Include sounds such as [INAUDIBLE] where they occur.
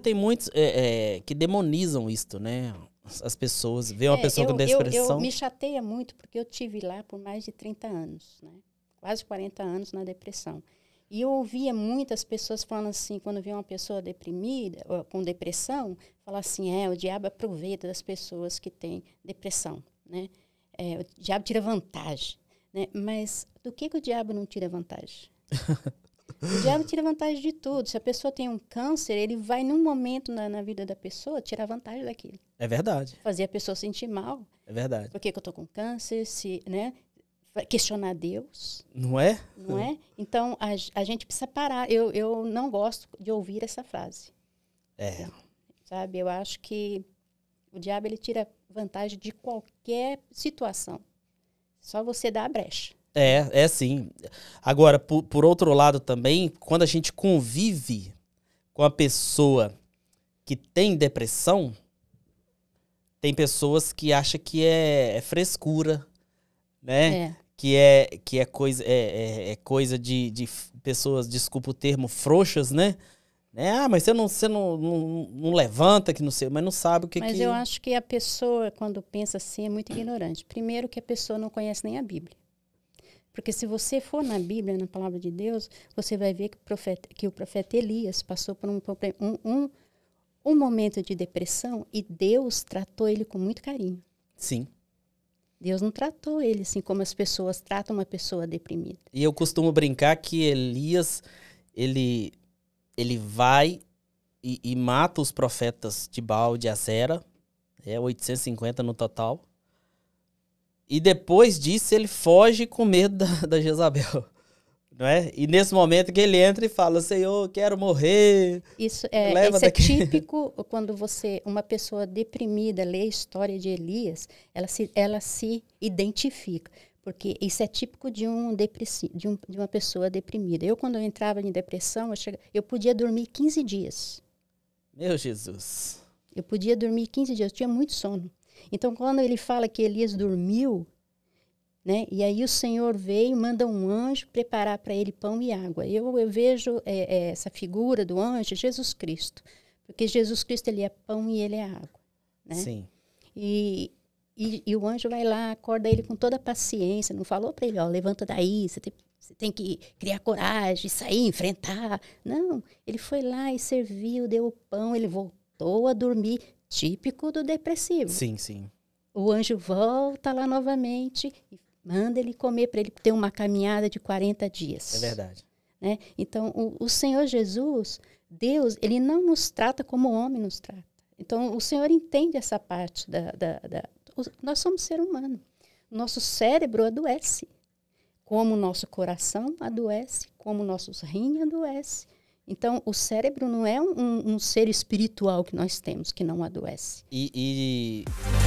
Porque tem muitos é, é, que demonizam isto, né? As pessoas, vê uma é, pessoa eu, com depressão. Eu, eu me chateia muito porque eu tive lá por mais de 30 anos, né? Quase 40 anos na depressão. E eu ouvia muitas pessoas falando assim, quando via uma pessoa deprimida, com depressão, falar assim, é, o diabo aproveita das pessoas que têm depressão, né? É, o diabo tira vantagem, né? Mas do que, que o diabo não tira vantagem? [LAUGHS] O diabo tira vantagem de tudo. Se a pessoa tem um câncer, ele vai num momento na, na vida da pessoa tirar vantagem daquilo. É verdade. Fazer a pessoa sentir mal. É verdade. Por que, que eu tô com câncer? Se, né? questionar Deus. Não é? Não é? Então, a, a gente precisa parar. Eu, eu não gosto de ouvir essa frase. É. Sabe? Eu acho que o diabo, ele tira vantagem de qualquer situação. Só você dá a brecha. É, é sim. Agora, por, por outro lado também, quando a gente convive com a pessoa que tem depressão, tem pessoas que acham que é, é frescura, né? É. Que, é, que é coisa, é, é, é coisa de, de pessoas, desculpa o termo, frouxas, né? É, ah, mas você não, você não, não, não, levanta, que não sei, mas não sabe o que Mas que... eu acho que a pessoa, quando pensa assim, é muito ignorante. Primeiro que a pessoa não conhece nem a Bíblia. Porque se você for na Bíblia, na palavra de Deus, você vai ver que o profeta, que o profeta Elias passou por um, um, um momento de depressão e Deus tratou ele com muito carinho. Sim. Deus não tratou ele assim como as pessoas tratam uma pessoa deprimida. E eu costumo brincar que Elias, ele, ele vai e, e mata os profetas de Baal de Azera, é 850 no total. E depois disso ele foge com medo da, da Jezabel. Não é? E nesse momento que ele entra e fala, Senhor, quero morrer. Isso é, Leva isso é típico quando você, uma pessoa deprimida, lê a história de Elias, ela se, ela se identifica. Porque isso é típico de, um de, um, de uma pessoa deprimida. Eu, quando eu entrava em depressão, eu, chegava, eu podia dormir 15 dias. Meu Jesus. Eu podia dormir 15 dias, eu tinha muito sono. Então, quando ele fala que Elias dormiu, né? E aí o Senhor veio, manda um anjo preparar para ele pão e água. Eu, eu vejo é, é, essa figura do anjo, Jesus Cristo, porque Jesus Cristo ele é pão e ele é água, né? Sim. E, e, e o anjo vai lá, acorda ele com toda a paciência, não falou para ele, ó, levanta daí, você tem, você tem que criar coragem, sair, enfrentar. Não, ele foi lá e serviu, deu o pão, ele voltou a dormir, típico do depressivo. Sim, sim. O anjo volta lá novamente e manda ele comer para ele ter uma caminhada de 40 dias. É verdade. Né? Então, o, o Senhor Jesus, Deus, ele não nos trata como o homem nos trata. Então, o Senhor entende essa parte da. da, da o, nós somos ser humano. Nosso cérebro adoece, como o nosso coração adoece, como nossos rins adoece então, o cérebro não é um, um ser espiritual que nós temos, que não adoece. e... e...